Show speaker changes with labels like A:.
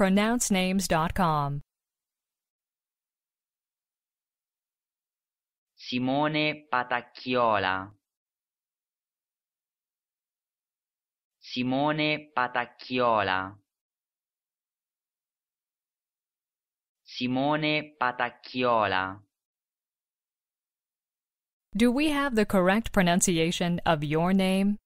A: pronouncenames.com.
B: Simone Patacchiola Simone Patacchiola Simone Patacchiola
A: Do we have the correct pronunciation of your name?